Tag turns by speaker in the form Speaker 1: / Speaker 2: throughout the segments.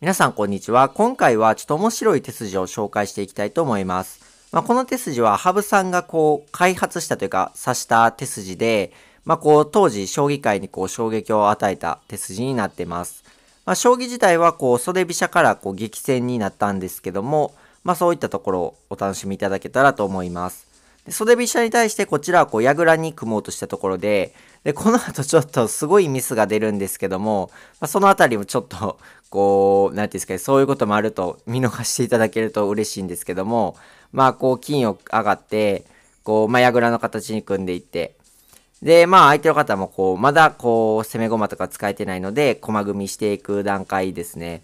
Speaker 1: 皆さんこんにちは。今回はちょっと面白い手筋を紹介していきたいと思います。まあ、この手筋はハブさんがこう開発したというか指した手筋で、まあ、こう当時将棋界にこう衝撃を与えた手筋になっています。まあ、将棋自体はこう袖飛車からこう激戦になったんですけども、まあ、そういったところをお楽しみいただけたらと思います。で袖飛車に対してこちらはこう倉に組もうとしたところで、で、この後ちょっとすごいミスが出るんですけども、まあ、そのあたりもちょっとこう、何て言うんですかね、そういうこともあると見逃していただけると嬉しいんですけども、まあ、こう、金を上がって、こう、まあ、櫓の形に組んでいって、で、まあ、相手の方もこう、まだこう、攻め駒とか使えてないので、駒組みしていく段階ですね。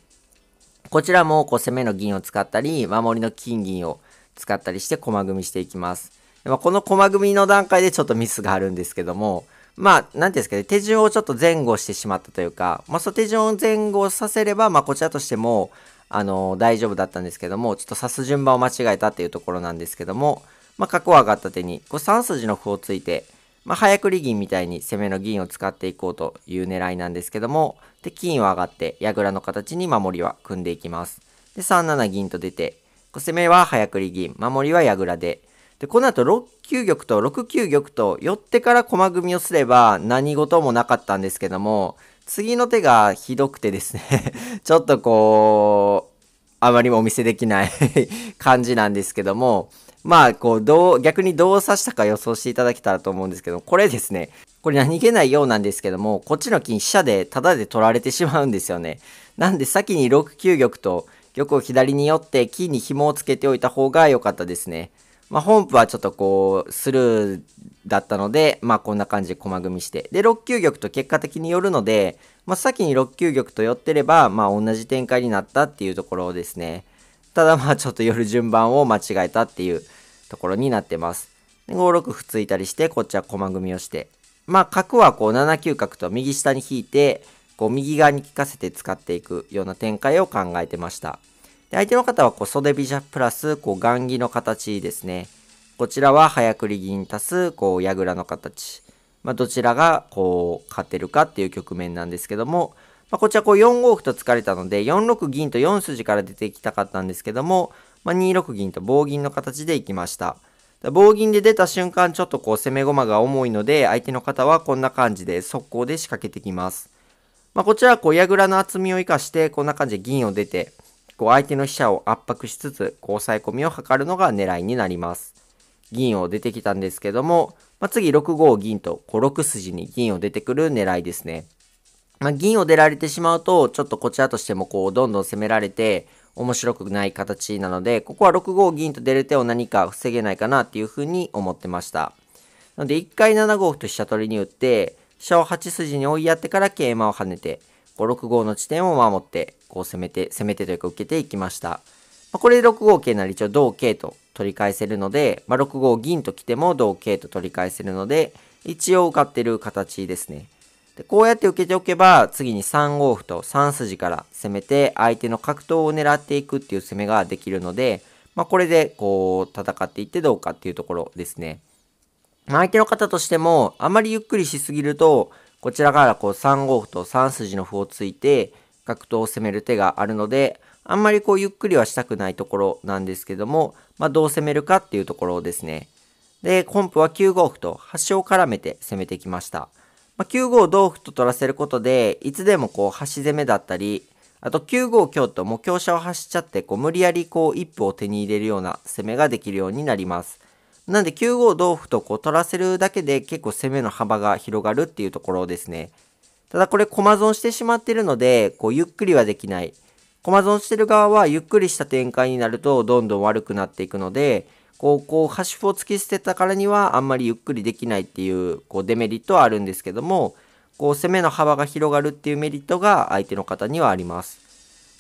Speaker 1: こちらもこう、攻めの銀を使ったり、守りの金銀を使ったりして駒組みしていきます。まあ、この駒組みの段階でちょっとミスがあるんですけども、まあ、なんていうんですかね、手順をちょっと前後してしまったというか、まあ、その手順を前後させれば、まあ、こちらとしても、あの、大丈夫だったんですけども、ちょっと指す順番を間違えたっていうところなんですけども、まあ、角を上がった手に、こう3筋の歩をついて、まあ、早繰り銀みたいに攻めの銀を使っていこうという狙いなんですけども、で、金を上がって、倉の形に守りは組んでいきます。で、3七銀と出て、こう攻めは早繰り銀、守りは倉で、で、この後6九玉と6九玉と寄ってから駒組みをすれば何事もなかったんですけども、次の手がひどくてですね ちょっとこう、あまりもお見せできない 感じなんですけども、まあ、こう、どう、逆にどう指したか予想していただけたらと思うんですけど、これですね、これ何気ないようなんですけども、こっちの金飛車でタダで取られてしまうんですよね。なんで先に6九玉と玉を左に寄って金に紐をつけておいた方が良かったですね。まあ、本譜はちょっとこう、スルーだったので、まあ、こんな感じで駒組みして。で、6九玉と結果的によるので、まあ、先に6九玉と寄ってれば、まあ、同じ展開になったっていうところですね。ただ、まあ、ちょっと寄る順番を間違えたっていうところになってます。で5六歩突いたりして、こっちは駒組みをして。まあ、角はこう、7九角と右下に引いて、こう、右側に利かせて使っていくような展開を考えてました。で相手の方はこう袖ャプラスこう雁木の形ですね。こちらは早繰り銀足すこう矢倉の形。まあ、どちらがこう勝てるかっていう局面なんですけども、まあ、こちらこう4五歩と突かれたので4六銀と4筋から出ていきたかったんですけども、まあ、2六銀と棒銀の形でいきました。棒銀で出た瞬間ちょっとこう攻め駒が重いので相手の方はこんな感じで速攻で仕掛けてきます。まあ、こちらはこう矢倉の厚みを生かしてこんな感じで銀を出てこう相手の飛車を圧迫しつつ、こう抑え込みを図るのが狙いになります。銀を出てきたんですけども、まあ、次6五銀と、こう6筋に銀を出てくる狙いですね。まあ、銀を出られてしまうと、ちょっとこちらとしてもこう、どんどん攻められて、面白くない形なので、ここは6五銀と出る手を何か防げないかなっていうふうに思ってました。なので、一回7五歩と飛車取りに打って、飛車を8筋に追いやってから桂馬を跳ねて、5、6 5の地点を守って、こう攻めて、攻めてというか受けていきました。まあ、これで6五桂なり一応同桂と取り返せるので、まあ、6五銀と来ても同桂と取り返せるので、一応受かってる形ですね。でこうやって受けておけば、次に3五歩と3筋から攻めて、相手の格闘を狙っていくっていう攻めができるので、まあ、これでこう戦っていってどうかっていうところですね。まあ、相手の方としても、あまりゆっくりしすぎると、こちらからこう3五歩と3筋の歩を突いて角頭を攻める手があるのであんまりこうゆっくりはしたくないところなんですけども、まあ、どう攻めるかっていうところですね。で、コンプは9五歩と端を絡めて攻めてきました。まあ、9五同歩と取らせることで、いつでもこう端攻めだったり、あと9五香ともう香車を走っちゃって、こう無理やりこう一歩を手に入れるような攻めができるようになります。なんで9五同歩とこう取らせるだけで結構攻めの幅が広がるっていうところですね。ただこれ駒損してしまってるので、こうゆっくりはできない。駒損してる側はゆっくりした展開になるとどんどん悪くなっていくので、こう、こう、端歩を突き捨てたからにはあんまりゆっくりできないっていう、こう、デメリットはあるんですけども、こう、攻めの幅が広がるっていうメリットが相手の方にはあります。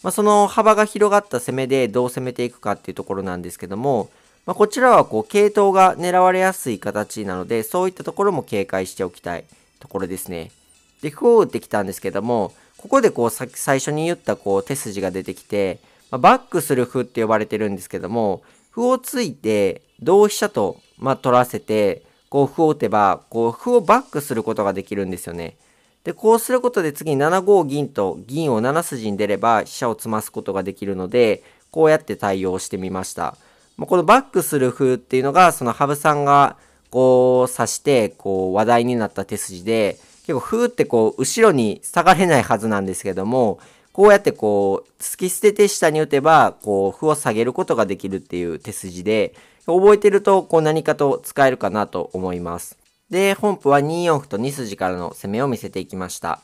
Speaker 1: まあ、その幅が広がった攻めでどう攻めていくかっていうところなんですけども、まあ、こちらはこう系統が狙われやすい形なので、そういったところも警戒しておきたいところですね。で、歩を打ってきたんですけども、ここでこう最初に言ったこう手筋が出てきて、まあ、バックする歩って呼ばれてるんですけども、歩をついて同飛車と、ま取らせて、こう歩を打てば、こう歩をバックすることができるんですよね。で、こうすることで次に7五銀と銀を7筋に出れば飛車を詰ますことができるので、こうやって対応してみました。このバックする風っていうのが、その羽生さんがこう指して、こう話題になった手筋で、結構風ってこう後ろに下がれないはずなんですけども、こうやってこう突き捨てて下に打てば、こう歩を下げることができるっていう手筋で、覚えてるとこう何かと使えるかなと思います。で、本譜は2四歩と2筋からの攻めを見せていきました。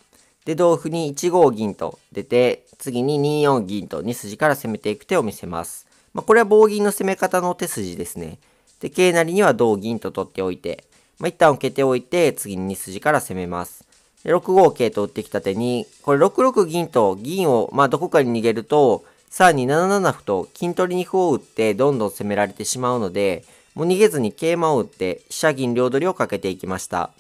Speaker 1: で、同歩に1五銀と出て、次に2四銀と2筋から攻めていく手を見せます。まあ、これは棒銀の攻め方の手筋ですね。で、桂成には同銀と取っておいて、まあ、一旦受けておいて、次に2筋から攻めます。で、6五桂と打ってきた手に、これ6六銀と銀を、まあ、どこかに逃げると、さらに7七歩と金取りに歩を打ってどんどん攻められてしまうので、もう逃げずに桂馬を打って飛車銀両取りをかけていきました。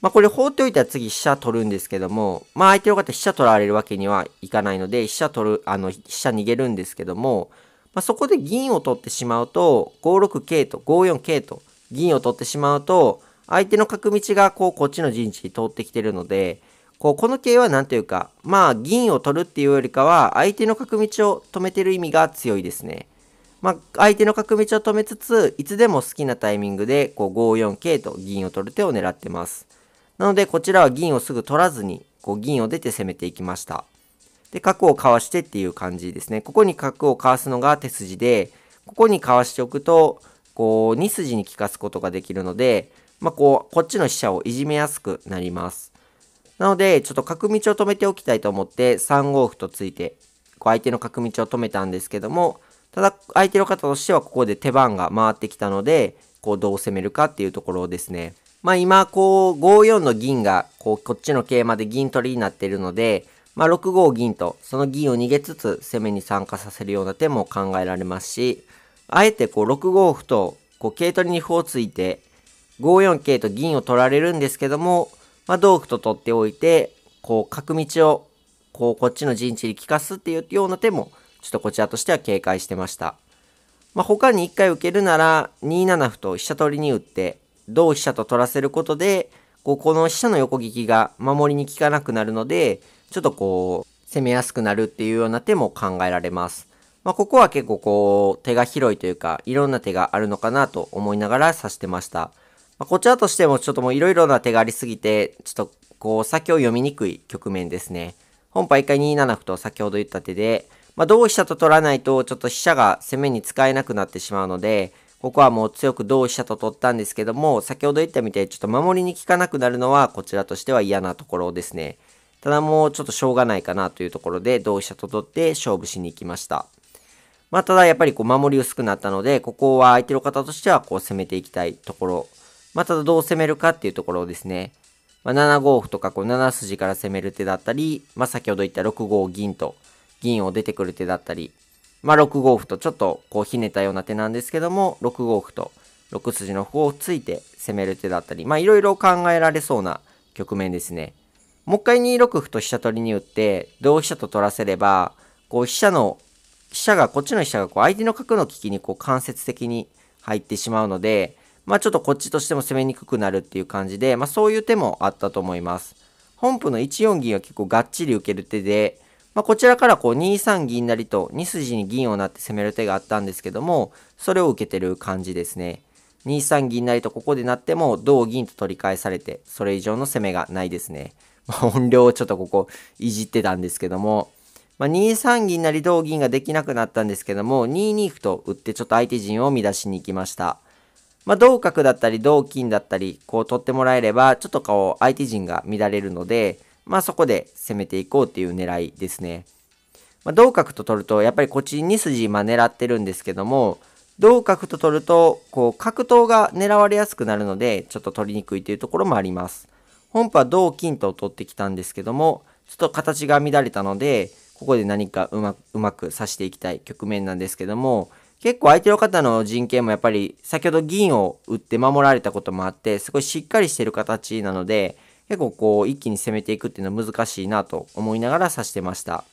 Speaker 1: まあ、これ放っておいたら次飛車取るんですけども、まあ、相手の方飛車取られるわけにはいかないので、飛車取る、あの、飛車逃げるんですけども、まあ、そこで銀を取ってしまうと、5六桂と5四桂と銀を取ってしまうと、相手の角道がこうこっちの陣地に通ってきてるので、こうこの桂は何というか、まあ銀を取るっていうよりかは、相手の角道を止めてる意味が強いですね。まあ、相手の角道を止めつつ、いつでも好きなタイミングで、こう、5四桂と銀を取る手を狙ってます。なので、こちらは銀をすぐ取らずに、こう、銀を出て攻めていきました。で、角をかわしてっていう感じですね。ここに角をかわすのが手筋で、ここにかわしておくと、こう、2筋に効かすことができるので、まあ、こう、こっちの飛車をいじめやすくなります。なので、ちょっと角道を止めておきたいと思って、3五歩とついて、こう、相手の角道を止めたんですけども、ただ、相手の方としては、ここで手番が回ってきたので、こう、どう攻めるかっていうところですね。まあ今、こう、5四の銀が、こう、こっちの桂馬で銀取りになっているので、まあ、6五銀と、その銀を逃げつつ攻めに参加させるような手も考えられますし、あえてこう6五歩と、こう桂取りに歩を突いて、5四桂と銀を取られるんですけども、まあ、同歩と取っておいて、こう角道を、こうこっちの陣地に利かすっていうような手も、ちょっとこちらとしては警戒してました。まあ、他に1回受けるなら、2七歩と飛車取りに打って、同飛車と取らせることで、こうこの飛車の横利きが守りに効かなくなるので、ちょっとこう、攻めやすくなるっていうような手も考えられます。まあ、ここは結構こう、手が広いというか、いろんな手があるのかなと思いながら指してました。まあ、こちらとしてもちょっともういろいろな手がありすぎて、ちょっとこう、先を読みにくい局面ですね。本杯回2七歩と先ほど言った手で、まあ、同飛車と取らないと、ちょっと飛車が攻めに使えなくなってしまうので、ここはもう強く同飛車と取ったんですけども、先ほど言ったみたいにちょっと守りに効かなくなるのは、こちらとしては嫌なところですね。ただもうちょっとしょうがないかなというところで、同飛車と取って勝負しに行きました。まあ、ただやっぱりこう守り薄くなったので、ここは相手の方としてはこう攻めていきたいところ。まあ、ただどう攻めるかっていうところですね。まあ、7五歩とかこう7筋から攻める手だったり、まあ、先ほど言った6五銀と銀を出てくる手だったり、まあ、6五歩とちょっとこうひねたような手なんですけども、6五歩と6筋の歩をついて攻める手だったり、まあ、いろいろ考えられそうな局面ですね。もう一回2六歩と飛車取りに打って、同飛車と取らせれば、こう飛車の、飛車が、こっちの飛車がこう相手の角の利きにこう間接的に入ってしまうので、まあちょっとこっちとしても攻めにくくなるっていう感じで、まあそういう手もあったと思います。本譜の1四銀は結構がっちり受ける手で、まあこちらからこう2三銀成と2筋に銀をなって攻める手があったんですけども、それを受けてる感じですね。2三銀成とここでなっても同銀と取り返されて、それ以上の攻めがないですね。まあ、音量をちょっとここいじってたんですけども、まあ、2三銀成同銀ができなくなったんですけども2二歩と打ってちょっと相手陣を乱しに行きました。まあ、同角だったり同金だったりこう取ってもらえればちょっとこう相手陣が乱れるので、まあ、そこで攻めていこうっていう狙いですね。まあ、同角と取るとやっぱりこっち2筋今狙ってるんですけども同角と取るとこう角頭が狙われやすくなるのでちょっと取りにくいというところもあります。本譜は同金と取ってきたんですけども、ちょっと形が乱れたので、ここで何かうまうまく指していきたい局面なんですけども、結構相手の方の陣形もやっぱり先ほど銀を打って守られたこともあって、すごいしっかりしてる形なので、結構こう一気に攻めていくっていうのは難しいなと思いながら指してました。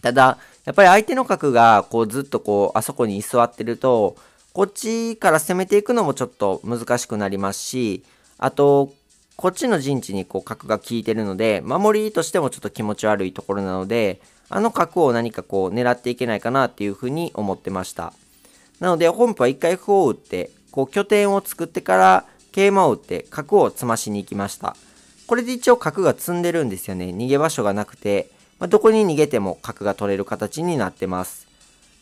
Speaker 1: ただ、やっぱり相手の角がこうずっとこうあそこに居座ってると、こっちから攻めていくのもちょっと難しくなりますし、あと、こっちの陣地にこう角が効いてるので、守りとしてもちょっと気持ち悪いところなので、あの角を何かこう狙っていけないかなっていうふうに思ってました。なので本譜は一回歩を打って、こう拠点を作ってから桂馬を打って角を詰ましに行きました。これで一応角が積んでるんですよね。逃げ場所がなくて、まあ、どこに逃げても角が取れる形になってます。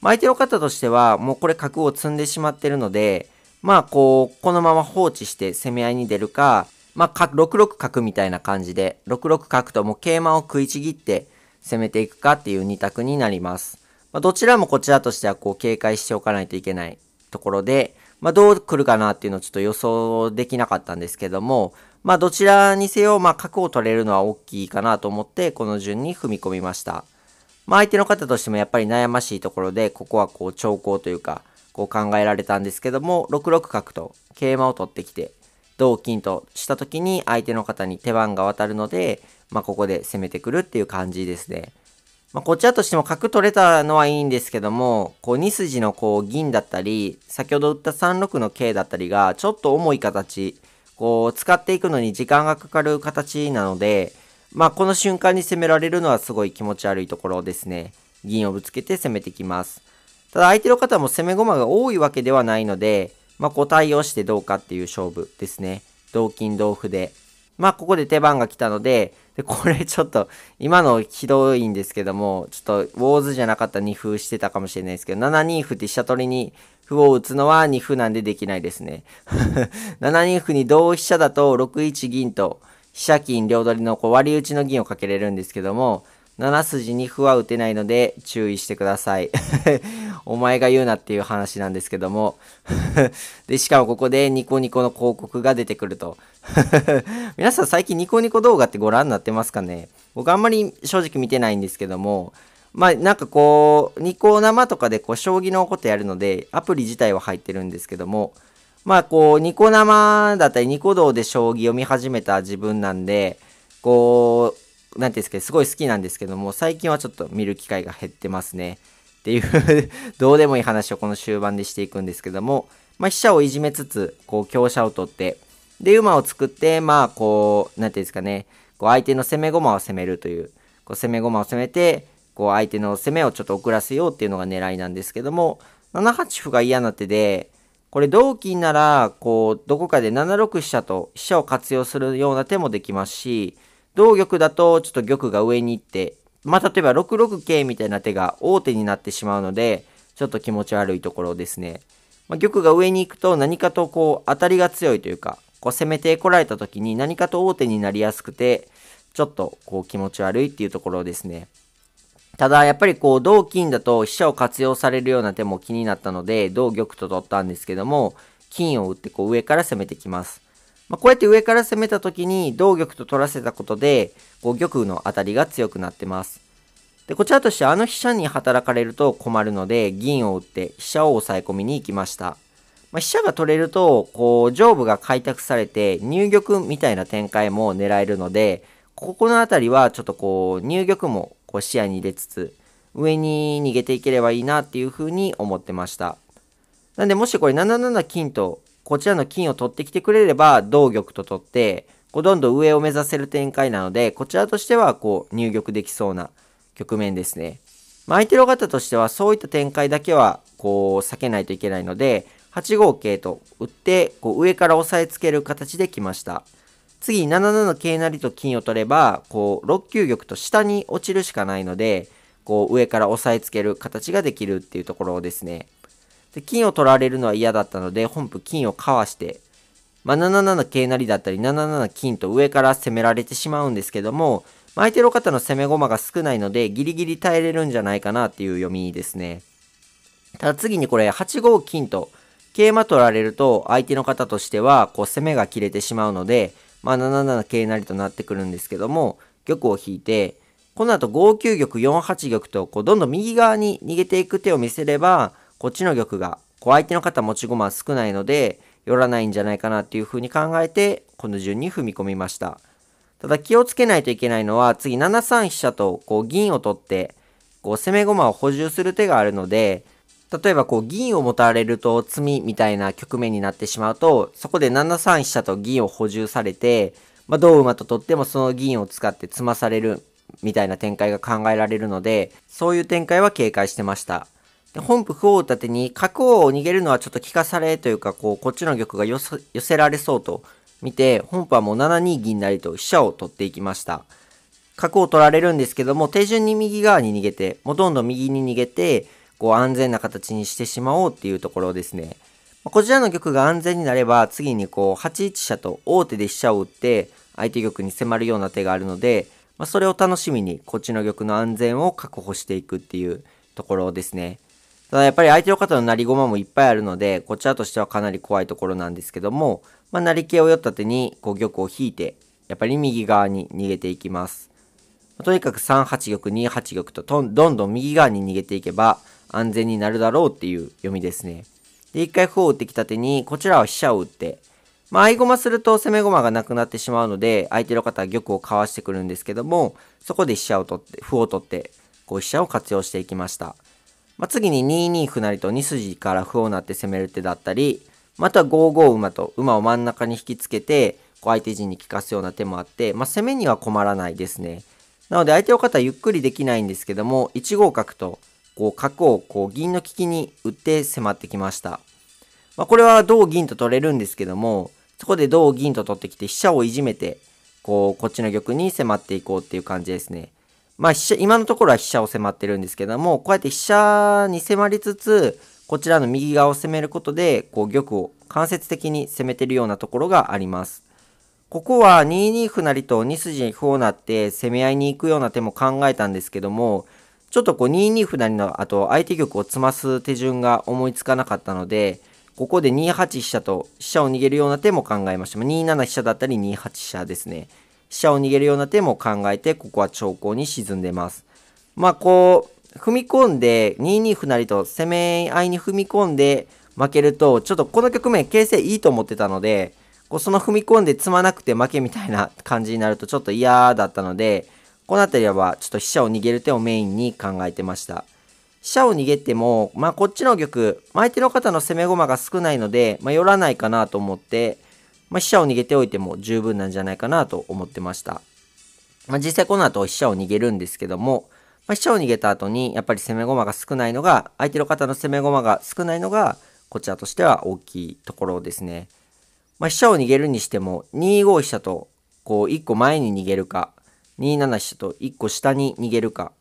Speaker 1: まあ、相手の方としてはもうこれ角を積んでしまってるので、まあこう、このまま放置して攻め合いに出るか、まあ、6六角みたいな感じで、6六角とも桂馬を食いちぎって攻めていくかっていう2択になります。まあ、どちらもこちらとしてはこう警戒しておかないといけないところで、まあ、どう来るかなっていうのをちょっと予想できなかったんですけども、まあ、どちらにせよ、まあ、角を取れるのは大きいかなと思って、この順に踏み込みました。まあ、相手の方としてもやっぱり悩ましいところで、ここはこう、兆候というか、こう考えられたんですけども、6六角と桂馬を取ってきて、同金とした時に相手の方に手番が渡るので、まあ、ここで攻めてくるっていう感じですね。まあ、こちらとしても角取れたのはいいんですけども、こう2筋のこう銀だったり、先ほど打った3六の桂だったりがちょっと重い形、こう使っていくのに時間がかかる形なので、まあ、この瞬間に攻められるのはすごい気持ち悪いところですね。銀をぶつけて攻めてきます。ただ相手の方も攻め駒が多いわけではないので、まあ、個体をしてどうかっていう勝負ですね。同金同歩で。まあ、ここで手番が来たので、でこれちょっと、今のひどいんですけども、ちょっと、ウォーズじゃなかった2風してたかもしれないですけど、7二歩って飛車取りに歩を打つのは2歩なんでできないですね。7 二歩に同飛車だと6一銀と、飛車金両取りのこう割り打ちの銀をかけれるんですけども、7筋二歩は打てないので注意してくださいお前が言うなっていう話なんですけども で、しかもここでニコニコの広告が出てくると 皆さん最近ニコニコ動画ってご覧になってますかね僕あんまり正直見てないんですけども、まあなんかこう、ニコ生とかでこう将棋のことやるので、アプリ自体は入ってるんですけども、まあこう、ニコ生だったりニコ動で将棋を見始めた自分なんで、こう、何て言うんですか、すごい好きなんですけども、最近はちょっと見る機会が減ってますね。っていうどうでもいい話をこの終盤でしていくんですけども、まあ、飛車をいじめつつ、こう、強者を取って、で、馬を作って、まあ、こう、なんていうんですかね、こう、相手の攻め駒を攻めるという、こう、攻め駒を攻めて、こう、相手の攻めをちょっと遅らせようっていうのが狙いなんですけども、7八歩が嫌な手で、これ同金なら、こう、どこかで7六飛車と飛車を活用するような手もできますし、同玉だと、ちょっと玉が上に行って、まあ、例えば6六桂みたいな手が王手になってしまうので、ちょっと気持ち悪いところですね。まあ、玉が上に行くと何かとこう当たりが強いというか、こう攻めてこられた時に何かと王手になりやすくて、ちょっとこう気持ち悪いっていうところですね。ただやっぱりこう同金だと飛車を活用されるような手も気になったので、同玉と取ったんですけども、金を打ってこう上から攻めてきます。まあ、こうやって上から攻めた時に同玉と取らせたことで、こう玉の当たりが強くなってます。で、こちらとしてあの飛車に働かれると困るので、銀を打って飛車を抑え込みに行きました。まあ、飛車が取れると、こう、上部が開拓されて入玉みたいな展開も狙えるので、ここの辺りはちょっとこう、入玉もこう視野に入れつつ、上に逃げていければいいなっていうふうに思ってました。なんでもしこれ7七金とこちらの金を取ってきてくれれば、同玉と取って、こうどんどん上を目指せる展開なので、こちらとしてはこう入玉できそうな局面ですね。まあ、相手の方としてはそういった展開だけはこう避けないといけないので、8五桂と打ってこう上から押さえつける形できました。次7七桂成と金を取れば、こう6九玉と下に落ちるしかないので、こう上から押さえつける形ができるっていうところですね。で、金を取られるのは嫌だったので、本譜金をかわして、まあ、7七桂成だったり、7七金と上から攻められてしまうんですけども、相手の方の攻め駒が少ないので、ギリギリ耐えれるんじゃないかなっていう読みですね。ただ次にこれ、8五金と、桂馬取られると、相手の方としては、こう攻めが切れてしまうので、まあ、7七桂成となってくるんですけども、玉を引いて、この後5九玉、4八玉と、こうどんどん右側に逃げていく手を見せれば、こっちの玉が、こう相手の方持ち駒は少ないので、寄らないんじゃないかなっていうふうに考えて、この順に踏み込みました。ただ気をつけないといけないのは、次7三飛車とこう銀を取って、こう攻め駒を補充する手があるので、例えばこう銀を持たれると詰みみたいな局面になってしまうと、そこで7三飛車と銀を補充されて、まあ、同馬と取ってもその銀を使って詰まされるみたいな展開が考えられるので、そういう展開は警戒してました。で本譜歩を立てに角を逃げるのはちょっと利かされというかこうこっちの玉が寄せられそうと見て本譜はもう7二銀成と飛車を取っていきました角を取られるんですけども手順に右側に逃げてもうどんどん右に逃げてこう安全な形にしてしまおうっていうところですねこちらの玉が安全になれば次にこう8一飛車と王手で飛車を打って相手玉に迫るような手があるので、まあ、それを楽しみにこっちの玉の安全を確保していくっていうところですね。ただやっぱり相手の方のなりごまもいっぱいあるので、こちらとしてはかなり怖いところなんですけども、まあ、成桂を寄った手にこう玉を引いて、やっぱり右側に逃げていきます。とにかく3八玉、2八玉とどんどん右側に逃げていけば安全になるだろうっていう読みですね。で、一回歩を打ってきた手に、こちらは飛車を打って、まあ、合駒すると攻め駒がなくなってしまうので、相手の方は玉をかわしてくるんですけども、そこで飛車を取って、歩を取って、こう飛車を活用していきました。まあ、次に2二歩成と2筋から歩を成って攻める手だったり、または5五馬と馬を真ん中に引きつけて、こう相手陣に利かすような手もあって、まあ、攻めには困らないですね。なので相手の方はゆっくりできないんですけども、1五角と、こう角をこう銀の利きに打って迫ってきました。まあ、これは同銀と取れるんですけども、そこで同銀と取ってきて飛車をいじめて、こう、こっちの玉に迫っていこうっていう感じですね。まあ、飛車、今のところは飛車を迫ってるんですけども、こうやって飛車に迫りつつ、こちらの右側を攻めることで、こう玉を間接的に攻めてるようなところがあります。ここは2二歩成と2筋に歩を成って攻め合いに行くような手も考えたんですけども、ちょっとこう2二歩成の後、相手玉を詰ます手順が思いつかなかったので、ここで2八飛車と飛車を逃げるような手も考えました。2七飛車だったり2八飛車ですね。飛車を逃げるような手も考えて、ここは長考に沈んでます。まあ、こう、踏み込んで、2二歩成と攻め合いに踏み込んで負けると、ちょっとこの局面、形勢いいと思ってたので、こうその踏み込んで積まなくて負けみたいな感じになるとちょっと嫌だったので、この辺りはちょっと飛車を逃げる手をメインに考えてました。飛車を逃げても、まあこっちの玉、相手の方の攻め駒が少ないので、まあ寄らないかなと思って、まあ、飛車を逃げておいても十分なんじゃないかなと思ってました。まあ、実際この後飛車を逃げるんですけども、まあ、飛車を逃げた後にやっぱり攻め駒が少ないのが、相手の方の攻め駒が少ないのが、こちらとしては大きいところですね。まあ、飛車を逃げるにしても、2五飛車とこう1個前に逃げるか、2七飛車と1個下に逃げるか、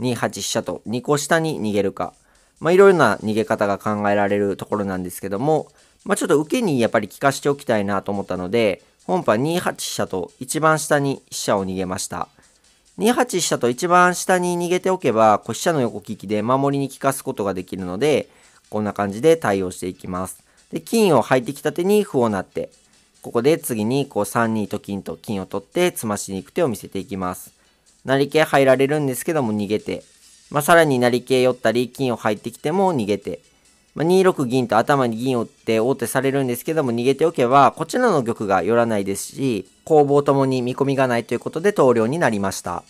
Speaker 1: 2八飛車と2個下に逃げるか、まあ、いろいろな逃げ方が考えられるところなんですけども、まあ、ちょっと受けにやっぱり効かしておきたいなと思ったので、本波2八飛車と一番下に飛車を逃げました。2八飛車と一番下に逃げておけば、こう飛車の横利きで守りに効かすことができるので、こんな感じで対応していきます。で、金を入ってきた手に歩を成って、ここで次にこう3二と金と金を取って詰ましに行く手を見せていきます。成桂入られるんですけども逃げて、まあ、さらに成桂寄ったり金を入ってきても逃げて、まあ、2六銀と頭に銀を打って王手されるんですけども逃げておけばこちらの玉が寄らないですし攻防ともに見込みがないということで投了になりました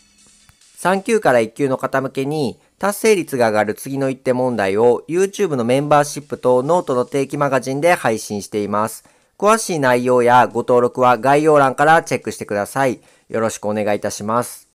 Speaker 1: 3級から1級の方向けに達成率が上がる次の一手問題を YouTube のメンバーシップとノートの定期マガジンで配信しています詳しい内容やご登録は概要欄からチェックしてくださいよろしくお願いいたします